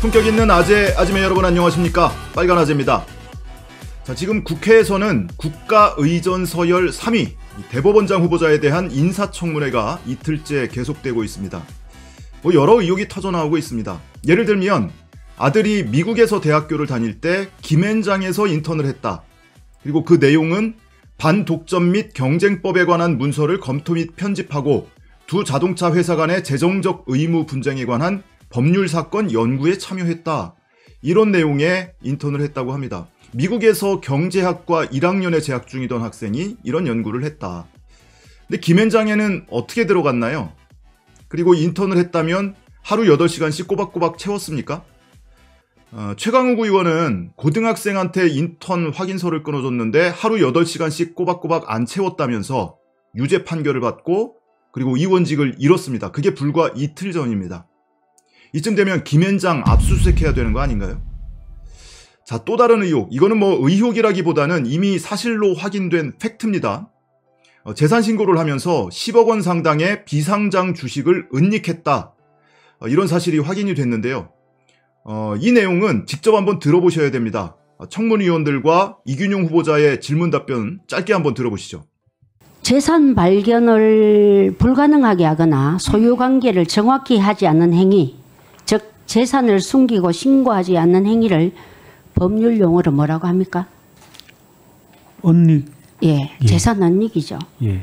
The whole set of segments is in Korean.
품격 있는 아재, 아지매 여러분 안녕하십니까? 빨간 아재입니다. 자, 지금 국회에서는 국가의전 서열 3위 대법원장 후보자에 대한 인사청문회가 이틀째 계속되고 있습니다. 뭐 여러 의혹이 터져나오고 있습니다. 예를 들면 아들이 미국에서 대학교를 다닐 때 김앤장에서 인턴을 했다. 그리고 그 내용은 반독점 및 경쟁법에 관한 문서를 검토 및 편집하고 두 자동차 회사 간의 재정적 의무 분쟁에 관한 법률 사건 연구에 참여했다. 이런 내용의 인턴을 했다고 합니다. 미국에서 경제학과 1학년에 재학 중이던 학생이 이런 연구를 했다. 근데 김현장에는 어떻게 들어갔나요? 그리고 인턴을 했다면 하루 8시간씩 꼬박꼬박 채웠습니까? 어, 최강욱 의원은 고등학생한테 인턴 확인서를 끊어줬는데 하루 8시간씩 꼬박꼬박 안 채웠다면서 유죄 판결을 받고 그리고 의원직을 잃었습니다. 그게 불과 이틀 전입니다. 이쯤 되면 김현장 압수수색해야 되는 거 아닌가요? 자, 또 다른 의혹. 이거는 뭐 의혹이라기보다는 이미 사실로 확인된 팩트입니다. 어, 재산 신고를 하면서 10억 원 상당의 비상장 주식을 은닉했다. 어, 이런 사실이 확인이 됐는데요. 어, 이 내용은 직접 한번 들어보셔야 됩니다. 어, 청문위원들과 이균용 후보자의 질문 답변 짧게 한번 들어보시죠. 재산 발견을 불가능하게 하거나 소유 관계를 정확히 하지 않는 행위, 재산을 숨기고 신고하지 않는 행위를 법률 용어로 뭐라고 합니까? 언닉. 예, 예. 재산 언닉이죠. 예.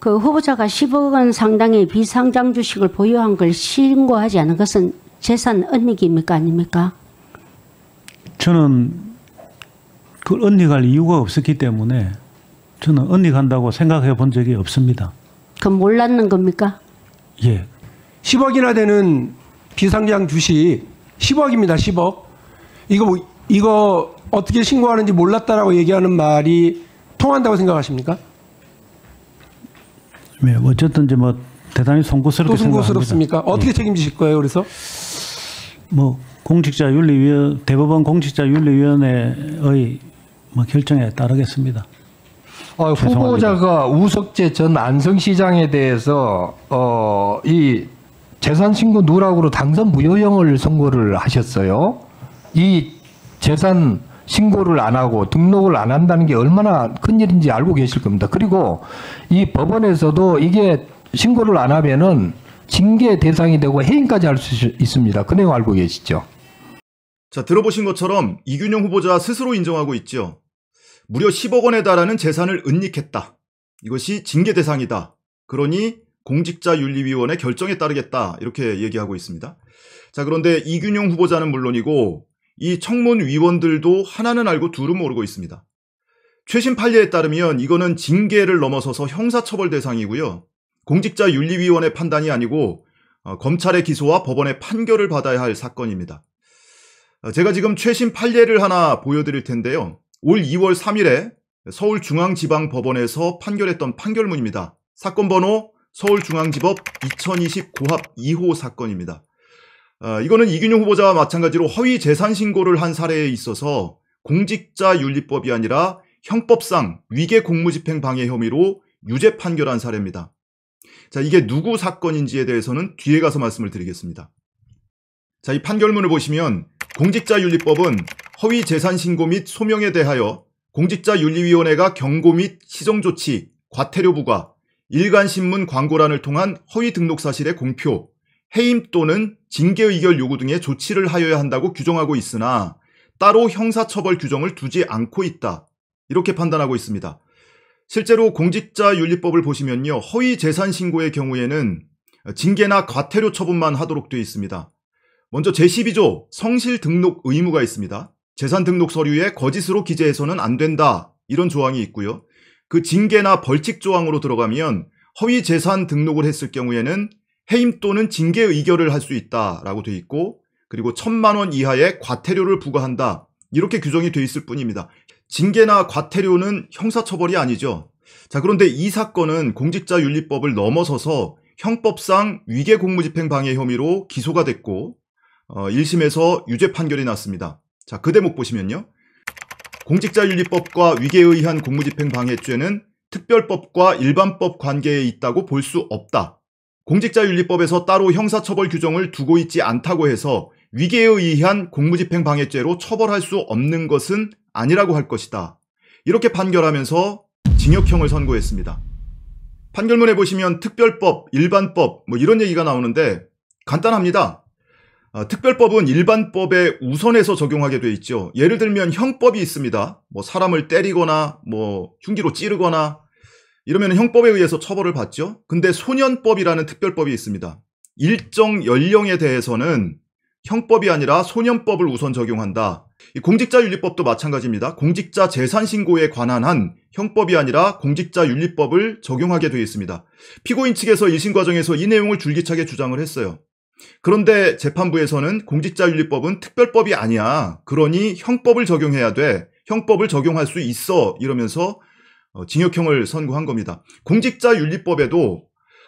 그 후보자가 10억 원 상당의 비상장 주식을 보유한 걸 신고하지 않은 것은 재산 언닉입니까 아닙니까? 저는 그 언닉할 이유가 없었기 때문에 저는 언닉한다고 생각해 본 적이 없습니다. 그 몰랐는 겁니까? 예. 10억이나 되는 비상장 주식 10억입니다. 10억. 이거 뭐, 이거 어떻게 신고하는지 몰랐다라고 얘기하는 말이 통한다고 생각하십니까? 네, 어쨌든 이제 뭐 대단히 송구스럽게 송구스럽습니까? 어떻게 예. 책임지실 거예요? 그래서 뭐 공직자 윤리위원 대법원 공직자 윤리위원회의 뭐 결정에 따르겠습니다. 어, 후보자가 우석재 전 안성시장에 대해서 어, 이 재산신고 누락으로 당선 무효형을 선고를 하셨어요. 이 재산 신고를 안 하고 등록을 안 한다는 게 얼마나 큰 일인지 알고 계실 겁니다. 그리고 이 법원에서도 이게 신고를 안 하면은 징계 대상이 되고 해임까지 할 수 있습니다. 그 내용 알고 계시죠? 자, 들어보신 것처럼 이균용 후보자 스스로 인정하고 있죠. 무려 10억 원에 달하는 재산을 은닉했다. 이것이 징계 대상이다. 그러니 공직자윤리위원회 결정에 따르겠다 이렇게 얘기하고 있습니다. 자 그런데 이균용 후보자는 물론이고 이 청문 위원들도 하나는 알고 둘은 모르고 있습니다. 최신 판례에 따르면 이거는 징계를 넘어서서 형사처벌 대상이고요. 공직자윤리위원회 판단이 아니고 어, 검찰의 기소와 법원의 판결을 받아야 할 사건입니다. 어, 제가 지금 최신 판례를 하나 보여드릴 텐데요. 올 2월 3일에 서울중앙지방법원에서 판결했던 판결문입니다. 사건 번호 서울중앙지법 2020 고합 2호 사건입니다. 어, 이거는 이균용 후보자와 마찬가지로 허위 재산 신고를 한 사례에 있어서 공직자 윤리법이 아니라 형법상 위계 공무집행 방해 혐의로 유죄 판결한 사례입니다. 자, 이게 누구 사건인지에 대해서는 뒤에 가서 말씀을 드리겠습니다. 자, 이 판결문을 보시면 공직자윤리법은 허위 재산 신고 및 소명에 대하여 공직자윤리위원회가 경고 및 시정조치, 과태료 부과, 일간신문 광고란을 통한 허위 등록 사실의 공표, 해임 또는 징계 의결 요구 등의 조치를 하여야 한다고 규정하고 있으나 따로 형사처벌 규정을 두지 않고 있다. 이렇게 판단하고 있습니다. 실제로 공직자 윤리법을 보시면요. 허위 재산 신고의 경우에는 징계나 과태료 처분만 하도록 되어 있습니다. 먼저 제12조 성실 등록 의무가 있습니다. 재산 등록 서류에 거짓으로 기재해서는 안 된다. 이런 조항이 있고요. 그 징계나 벌칙 조항으로 들어가면 허위 재산 등록을 했을 경우에는 해임 또는 징계 의결을 할 수 있다라고 돼 있고 그리고 천만 원 이하의 과태료를 부과한다 이렇게 규정이 돼 있을 뿐입니다. 징계나 과태료는 형사처벌이 아니죠. 자 그런데 이 사건은 공직자윤리법을 넘어서서 형법상 위계 공무집행 방해 혐의로 기소가 됐고 어, 1심에서 유죄 판결이 났습니다. 자 그 대목 보시면요. 공직자윤리법과 위계에 의한 공무집행방해죄는 특별법과 일반법 관계에 있다고 볼 수 없다. 공직자윤리법에서 따로 형사처벌 규정을 두고 있지 않다고 해서 위계에 의한 공무집행방해죄로 처벌할 수 없는 것은 아니라고 할 것이다. 이렇게 판결하면서 징역형을 선고했습니다. 판결문에 보시면 특별법, 일반법 뭐 이런 얘기가 나오는데 간단합니다. 어, 특별법은 일반법에 우선해서 적용하게 돼 있죠. 예를 들면 형법이 있습니다. 뭐 사람을 때리거나 뭐 흉기로 찌르거나 이러면 형법에 의해서 처벌을 받죠. 근데 소년법이라는 특별법이 있습니다. 일정 연령에 대해서는 형법이 아니라 소년법을 우선 적용한다. 공직자윤리법도 마찬가지입니다. 공직자 재산신고에 관한 한 형법이 아니라 공직자윤리법을 적용하게 되어 있습니다. 피고인 측에서 1심 과정에서 이 내용을 줄기차게 주장을 했어요. 그런데 재판부에서는 공직자윤리법은 특별법이 아니야. 그러니 형법을 적용해야 돼. 형법을 적용할 수 있어. 이러면서 어, 징역형을 선고한 겁니다. 공직자윤리법에도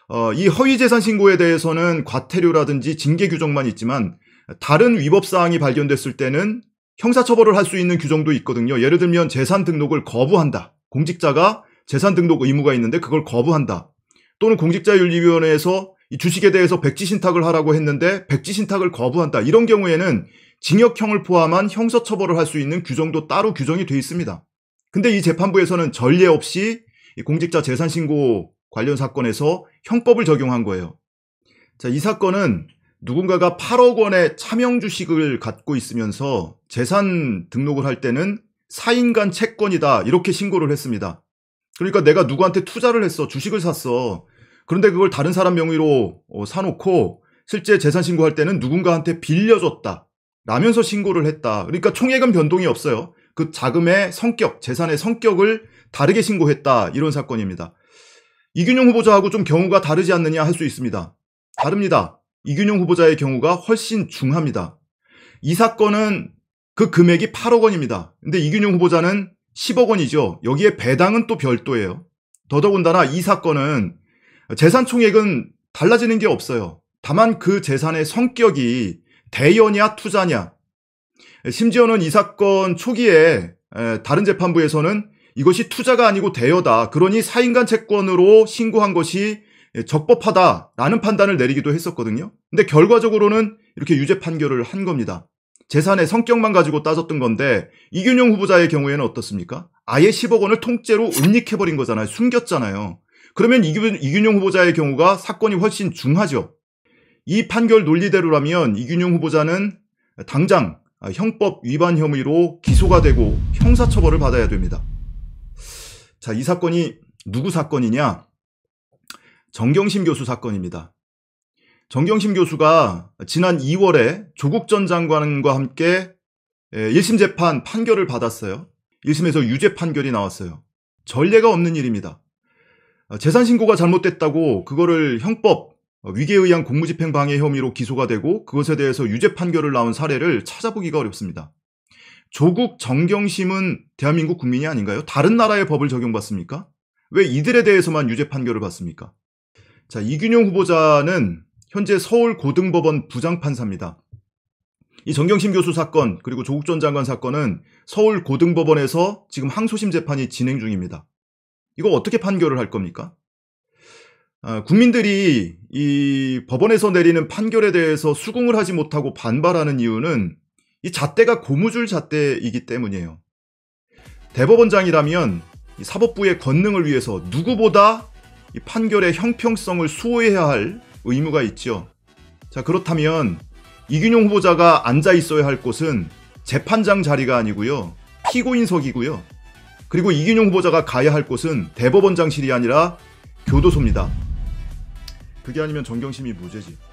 어, 이 허위재산 신고에 대해서는 과태료라든지 징계 규정만 있지만 다른 위법 사항이 발견됐을 때는 형사처벌을 할 수 있는 규정도 있거든요. 예를 들면 재산 등록을 거부한다. 공직자가 재산 등록 의무가 있는데 그걸 거부한다. 또는 공직자윤리위원회에서 이 주식에 대해서 백지신탁을 하라고 했는데 백지신탁을 거부한다. 이런 경우에는 징역형을 포함한 형사처벌을 할 수 있는 규정도 따로 규정이 돼 있습니다. 근데 이 재판부에서는 전례 없이 공직자 재산신고 관련 사건에서 형법을 적용한 거예요. 자, 이 사건은 누군가가 8억 원의 차명 주식을 갖고 있으면서 재산 등록을 할 때는 4인간 채권이다 이렇게 신고를 했습니다. 그러니까 내가 누구한테 투자를 했어 주식을 샀어 그런데 그걸 다른 사람 명의로 어, 사놓고 실제 재산 신고할 때는 누군가한테 빌려줬다. 라면서 신고를 했다. 그러니까 총액은 변동이 없어요. 그 자금의 성격, 재산의 성격을 다르게 신고했다. 이런 사건입니다. 이균용 후보자하고 좀 경우가 다르지 않느냐 할 수 있습니다. 다릅니다. 이균용 후보자의 경우가 훨씬 중합니다. 이 사건은 그 금액이 8억 원입니다. 근데 이균용 후보자는 10억 원이죠. 여기에 배당은 또 별도예요. 더더군다나 이 사건은 재산 총액은 달라지는 게 없어요. 다만 그 재산의 성격이 대여냐 투자냐. 심지어는 이 사건 초기에 다른 재판부에서는 이것이 투자가 아니고 대여다. 그러니 사인간 채권으로 신고한 것이 적법하다라는 판단을 내리기도 했었거든요. 근데 결과적으로는 이렇게 유죄 판결을 한 겁니다. 재산의 성격만 가지고 따졌던 건데 이균용 후보자의 경우에는 어떻습니까? 아예 10억 원을 통째로 은닉해버린 거잖아요. 숨겼잖아요. 그러면 이균, 이균용 후보자의 경우가 사건이 훨씬 중하죠. 이 판결 논리대로라면 이균용 후보자는 당장 형법 위반 혐의로 기소가 되고 형사처벌을 받아야 됩니다. 자, 이 사건이 누구 사건이냐? 정경심 교수 사건입니다. 정경심 교수가 지난 2월에 조국 전 장관과 함께 1심 예, 재판 판결을 받았어요. 1심에서 유죄 판결이 나왔어요. 전례가 없는 일입니다. 어, 재산 신고가 잘못됐다고 그거를 형법 어, 위계에 의한 공무집행 방해 혐의로 기소가 되고 그것에 대해서 유죄 판결을 나온 사례를 찾아보기가 어렵습니다. 조국 정경심은 대한민국 국민이 아닌가요? 다른 나라의 법을 적용받습니까? 왜 이들에 대해서만 유죄 판결을 받습니까? 자, 이균용 후보자는 현재 서울고등법원 부장판사입니다. 이 정경심 교수 사건 그리고 조국 전 장관 사건은 서울고등법원에서 지금 항소심 재판이 진행 중입니다. 이거 어떻게 판결을 할 겁니까? 아, 국민들이 이 법원에서 내리는 판결에 대해서 수긍을 하지 못하고 반발하는 이유는 이 잣대가 고무줄 잣대이기 때문이에요. 대법원장이라면 사법부의 권능을 위해서 누구보다 판결의 형평성을 수호해야 할 의무가 있죠. 자, 그렇다면 이균용 후보자가 앉아 있어야 할 곳은 재판장 자리가 아니고요. 피고인석이고요. 그리고 이균용 후보자가 가야 할 곳은 대법원장실이 아니라 교도소입니다. 그게 아니면 정경심이 무죄지.